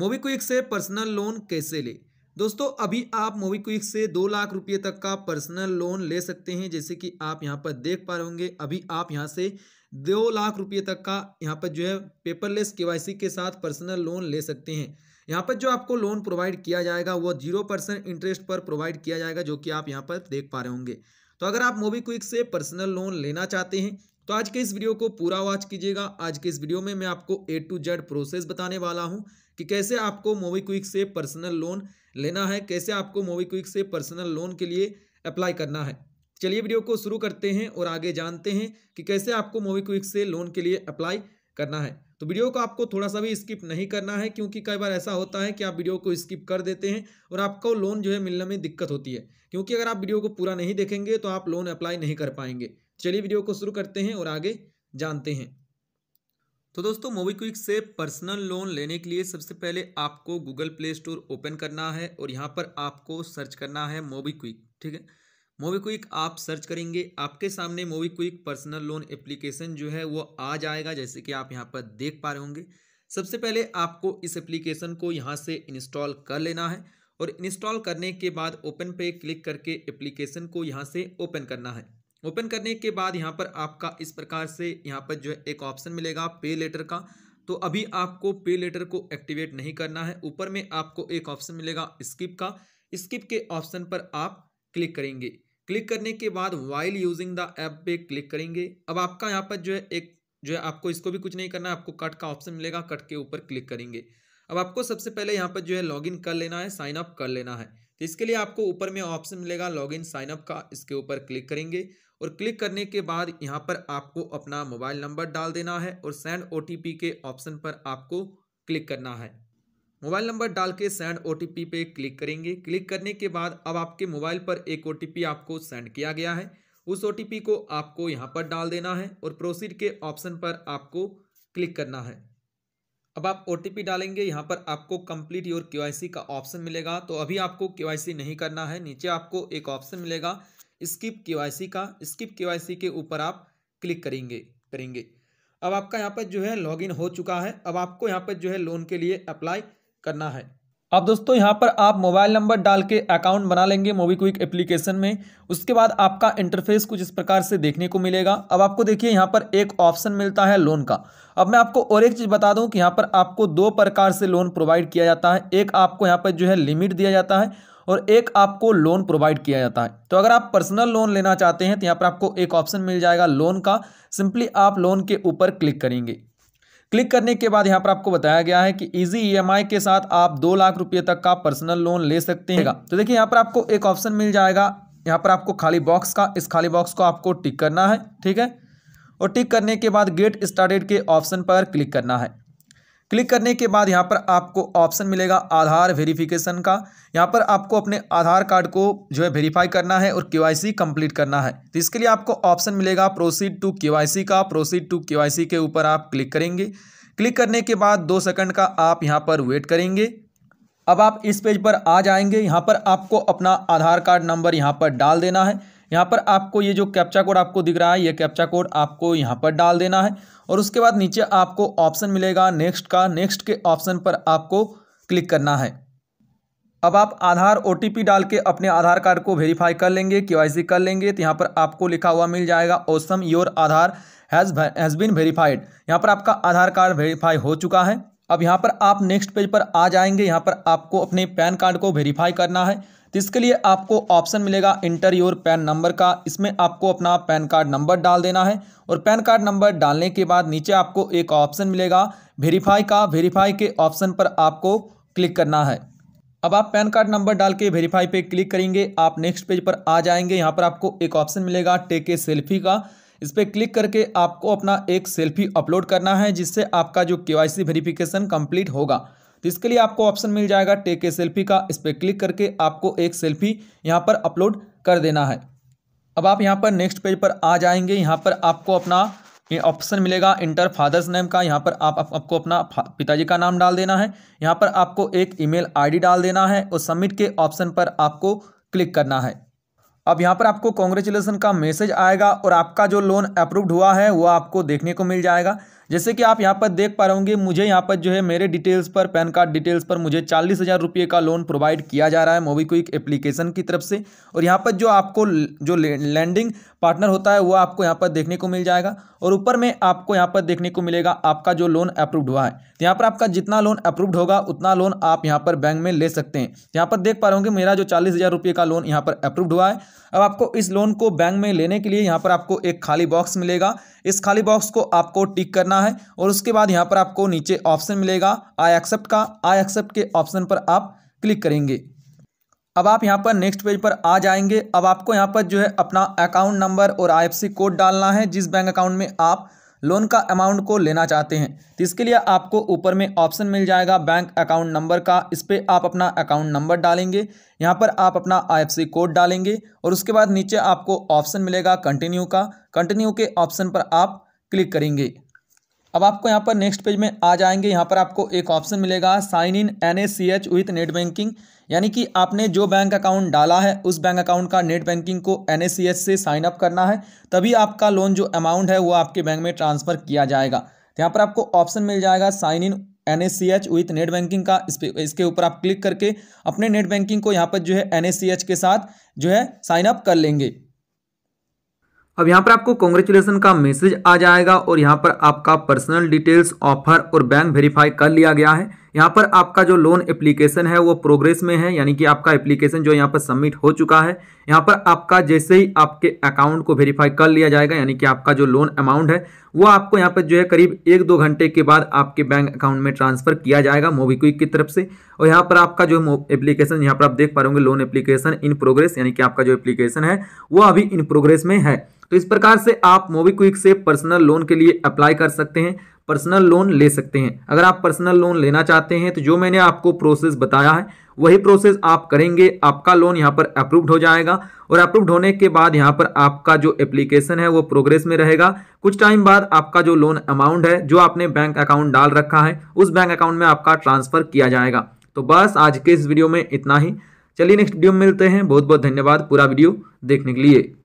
MobiKwik से personal loan कैसे ले दोस्तों अभी आप मोबीक्विक से दो लाख रुपये तक का पर्सनल लोन ले सकते हैं जैसे कि आप यहाँ पर देख पा रहे होंगे अभी आप यहाँ से दो लाख रुपये तक का यहाँ पर जो है पेपरलेस केवाईसी के साथ पर्सनल लोन ले सकते हैं यहाँ पर जो आपको लोन प्रोवाइड किया जाएगा वो जीरो परसेंट इंटरेस्ट पर प्रोवाइड किया जाएगा जो कि आप यहाँ पर देख पा रहे होंगे तो अगर आप मोबीक्विक से पर्सनल लोन लेना चाहते हैं तो आज के इस वीडियो को पूरा वॉच कीजिएगा आज के इस वीडियो में मैं आपको ए टू जेड प्रोसेस बताने वाला हूं कि कैसे आपको मोवी क्विक से पर्सनल लोन लेना है कैसे आपको मोवी क्विक से पर्सनल लोन के लिए अप्लाई करना है चलिए वीडियो को शुरू करते हैं और आगे जानते हैं कि कैसे आपको मोवी क्विक से लोन के लिए अप्लाई करना है तो वीडियो को आपको थोड़ा सा भी स्किप नहीं करना है क्योंकि कई बार ऐसा होता है कि आप वीडियो को स्किप कर देते हैं और आपको लोन जो है मिलने में दिक्कत होती है क्योंकि अगर आप वीडियो को पूरा नहीं देखेंगे तो आप लोन अप्लाई नहीं कर पाएंगे चलिए वीडियो को शुरू करते हैं और आगे जानते हैं तो दोस्तों मोबीक्विक से पर्सनल लोन लेने के लिए सबसे पहले आपको गूगल प्ले स्टोर ओपन करना है और यहाँ पर आपको सर्च करना है मोबीक्विक ठीक है मोबीक्विक आप सर्च करेंगे आपके सामने मोबीक्विक पर्सनल लोन एप्लीकेशन जो है वो आ जाएगा जैसे कि आप यहाँ पर देख पा रहे होंगे सबसे पहले आपको इस एप्लीकेशन को यहाँ से इंस्टॉल कर लेना है और इंस्टॉल करने के बाद ओपन पे क्लिक करके एप्लीकेशन को यहाँ से ओपन करना है ओपन करने के बाद यहाँ पर आपका इस प्रकार से यहाँ पर जो है एक ऑप्शन मिलेगा पे लेटर का तो अभी आपको पे लेटर को एक्टिवेट नहीं करना है ऊपर में आपको एक ऑप्शन मिलेगा स्किप का स्किप के ऑप्शन पर आप क्लिक करेंगे क्लिक करने के बाद वाइल यूजिंग द ऐप पे क्लिक करेंगे अब आपका यहाँ पर जो है एक जो है आपको इसको भी कुछ नहीं करना है आपको कट का ऑप्शन मिलेगा कट के ऊपर क्लिक करेंगे अब आपको सबसे पहले यहाँ पर जो है लॉगिन कर लेना है साइन अप कर लेना है तो इसके लिए आपको ऊपर में ऑप्शन मिलेगा लॉग इन साइनअप का इसके ऊपर क्लिक करेंगे और क्लिक करने के बाद यहाँ पर आपको अपना मोबाइल नंबर डाल देना है और सेंड ओ के ऑप्शन पर आपको क्लिक करना है मोबाइल नंबर डाल के सेंड ओ पे क्लिक करेंगे क्लिक करने के बाद अब आपके मोबाइल पर एक ओ आपको सेंड किया गया है उस ओ को आपको यहाँ पर डाल देना है और प्रोसीड के ऑप्शन पर आपको क्लिक करना है अब आप ओ डालेंगे यहाँ पर आपको कंप्लीट योर के का ऑप्शन मिलेगा तो अभी आपको के नहीं करना है नीचे आपको एक ऑप्शन मिलेगा स्किप के का स्किप के के ऊपर आप क्लिक करेंगे करेंगे अब आपका यहाँ पर जो है लॉगिन हो चुका है अब आपको यहाँ पर जो है लोन के लिए अप्लाई करना है अब दोस्तों यहाँ पर आप मोबाइल नंबर डाल के अकाउंट बना लेंगे मोबीक्विक एप्लीकेशन में उसके बाद आपका इंटरफेस कुछ इस प्रकार से देखने को मिलेगा अब आपको देखिए यहाँ पर एक ऑप्शन मिलता है लोन का अब मैं आपको और एक चीज़ बता दूँ कि यहाँ पर आपको दो प्रकार से लोन प्रोवाइड किया जाता है एक आपको यहाँ पर जो है लिमिट दिया जाता है और एक आपको लोन प्रोवाइड किया जाता है तो अगर आप पर्सनल लोन लेना चाहते हैं तो यहाँ पर आपको एक ऑप्शन मिल जाएगा लोन का सिंपली आप लोन के ऊपर क्लिक करेंगे क्लिक करने के बाद यहाँ पर आपको बताया गया है कि इजी ईएमआई e के साथ आप दो लाख रुपये तक का पर्सनल लोन ले सकते हैं तो देखिए यहाँ पर आपको एक ऑप्शन मिल जाएगा यहाँ पर आपको खाली बॉक्स का इस खाली बॉक्स को आपको टिक करना है ठीक है और टिक करने के बाद गेट स्टार्टेड के ऑप्शन पर क्लिक करना है क्लिक करने के बाद यहाँ पर आपको ऑप्शन मिलेगा आधार वेरिफिकेशन का यहाँ पर आपको अपने आधार कार्ड को जो है वेरीफाई करना है और के कंप्लीट करना है तो इसके लिए आपको ऑप्शन मिलेगा प्रोसीड टू के का प्रोसीड टू के के ऊपर आप क्लिक करेंगे क्लिक करने के बाद दो सेकंड का आप यहाँ पर वेट करेंगे अब आप इस पेज पर आ जाएंगे यहाँ पर आपको अपना आधार कार्ड नंबर यहाँ पर डाल देना है यहाँ पर आपको ये जो कैप्चा कोड आपको दिख रहा है ये कैप्चा कोड आपको यहाँ पर डाल देना है और उसके बाद नीचे आपको ऑप्शन मिलेगा नेक्स्ट का नेक्स्ट के ऑप्शन पर आपको क्लिक करना है अब आप आधार ओ डाल के अपने आधार कार्ड को वेरीफाई कर लेंगे के कर लेंगे तो यहाँ पर आपको लिखा हुआ मिल जाएगा awesome your Aadhaar has has been verified यहाँ पर आपका आधार कार्ड वेरीफाई हो चुका है अब यहाँ पर आप नेक्स्ट पेज पर आ जाएंगे यहाँ पर आपको अपने पैन कार्ड को वेरीफाई करना है तो इसके लिए आपको ऑप्शन मिलेगा इंटर योर पैन नंबर का इसमें आपको अपना पैन कार्ड नंबर डाल देना है और पैन कार्ड नंबर डालने के बाद नीचे आपको एक ऑप्शन मिलेगा वेरीफाई का वेरीफाई के ऑप्शन पर आपको क्लिक करना है अब आप पैन कार्ड नंबर डाल के वेरीफाई पे क्लिक करेंगे आप नेक्स्ट पेज पर आ जाएंगे यहाँ पर आपको एक ऑप्शन मिलेगा टेक ए सेल्फी का इस पर क्लिक करके आपको अपना एक सेल्फी अपलोड करना है जिससे आपका जो के वाई वेरिफिकेशन कंप्लीट होगा तो इसके लिए आपको ऑप्शन मिल जाएगा टेक ए सेल्फी का इस पर क्लिक करके आपको एक सेल्फी यहाँ पर अपलोड कर देना है अब आप यहाँ पर नेक्स्ट पेज पर आ जाएंगे यहाँ पर आपको अपना ये ऑप्शन मिलेगा इंटर फादर्स नेम का यहाँ पर आप, आप आपको अपना पिताजी का नाम डाल देना है यहाँ पर आपको एक ईमेल आईडी डाल देना है और सबमिट के ऑप्शन पर आपको क्लिक करना है अब यहाँ पर आपको कॉन्ग्रेचुलेसन का मैसेज आएगा और आपका जो लोन अप्रूव्ड हुआ है वो आपको देखने को मिल जाएगा जैसे कि आप यहाँ पर देख पा रहे होंगे मुझे यहाँ पर जो है मेरे डिटेल्स पर पैन कार्ड डिटेल्स पर मुझे चालीस हज़ार रुपये का लोन प्रोवाइड किया जा रहा है मोबीक्विक एप्लीकेशन की तरफ से और यहाँ पर जो आपको जो लैंडिंग पार्टनर होता है वो आपको यहाँ पर देखने को मिल जाएगा और ऊपर में आपको यहाँ पर देखने को मिलेगा आपका जो लोन अप्रूव्ड हुआ है तो यहाँ पर आपका जितना लोन अप्रूव्ड होगा उतना लोन आप यहाँ पर बैंक में ले सकते हैं यहाँ पर देख पा रहे होंगे मेरा जो चालीस हज़ार रुपये का लोन यहाँ पर अप्रूव्ड हुआ है अब आपको इस लोन को बैंक में लेने के लिए यहाँ पर आपको एक खाली बॉक्स मिलेगा इस खाली बॉक्स को आपको टिक करना करना है और उसके बाद यहाँ पर आपको नीचे ऑप्शन मिलेगा आई एक्सेप्ट का आई एक्सेप्ट के ऑप्शन पर आप क्लिक करेंगे अब आप यहाँ पर नेक्स्ट पेज पर आ जाएंगे अब आपको यहाँ पर जो है अपना अकाउंट नंबर और आईएफसी कोड डालना है जिस बैंक अकाउंट में आप लोन का अमाउंट को लेना चाहते हैं तो इसके लिए आपको ऊपर में ऑप्शन मिल जाएगा बैंक अकाउंट नंबर का इस पर आप अपना अकाउंट नंबर डालेंगे यहाँ पर आप अपना आई कोड डालेंगे और उसके बाद नीचे आपको ऑप्शन मिलेगा कंटिन्यू का कंटिन्यू के ऑप्शन पर आप क्लिक करेंगे अब आपको यहाँ पर नेक्स्ट पेज में आ जाएंगे यहाँ पर आपको एक ऑप्शन मिलेगा sign in N A C H with net banking यानी कि आपने जो बैंक अकाउंट डाला है उस बैंक अकाउंट का नेट बैंकिंग को एन ए सी एच से साइन अप करना है तभी आपका लोन जो अमाउंट है वो आपके बैंक में ट्रांसफ़र किया जाएगा यहाँ पर आपको ऑप्शन मिल जाएगा sign in N S C H with net banking का इस पे इसके ऊपर आप क्लिक करके अपने नेट बैंकिंग को यहाँ पर जो है एन एस सी एच के साथ जो है साइन अप कर लेंगे अब यहाँ पर आपको कॉन्ग्रेचुलेसन का मैसेज आ जाएगा और यहाँ पर आपका पर्सनल डिटेल्स ऑफर और बैंक वेरीफाई कर लिया गया है यहाँ पर आपका जो लोन एप्लीकेशन है वो प्रोग्रेस में है यानी कि आपका एप्लीकेशन जो यहाँ पर सबमिट हो चुका है यहाँ पर आपका जैसे ही आपके अकाउंट को वेरीफाई कर लिया जाएगा यानी कि आपका जो लोन अमाउंट है वो आपको यहाँ पर जो है करीब एक दो घंटे के बाद आपके बैंक अकाउंट में ट्रांसफर किया जाएगा मोबीक्विक की तरफ से और यहाँ पर आपका जो एप्लीकेशन यहाँ पर आप देख पा रहे लोन एप्लीकेशन इन प्रोग्रेस यानी कि आपका जो एप्लीकेशन है वो अभी इन प्रोग्रेस में है तो इस प्रकार से आप मोबीक्विक से पर्सनल लोन के लिए अप्लाई कर सकते हैं पर्सनल लोन ले सकते हैं अगर आप पर्सनल लोन लेना चाहते हैं तो जो मैंने आपको प्रोसेस बताया है वही प्रोसेस आप करेंगे आपका लोन यहाँ पर अप्रूव्ड हो जाएगा और अप्रूव्ड होने के बाद यहाँ पर आपका जो एप्लीकेशन है वो प्रोग्रेस में रहेगा कुछ टाइम बाद आपका जो लोन अमाउंट है जो आपने बैंक अकाउंट डाल रखा है उस बैंक अकाउंट में आपका ट्रांसफर किया जाएगा तो बस आज के इस वीडियो में इतना ही चलिए नेक्स्ट वीडियो में मिलते हैं बहुत बहुत धन्यवाद पूरा वीडियो देखने के लिए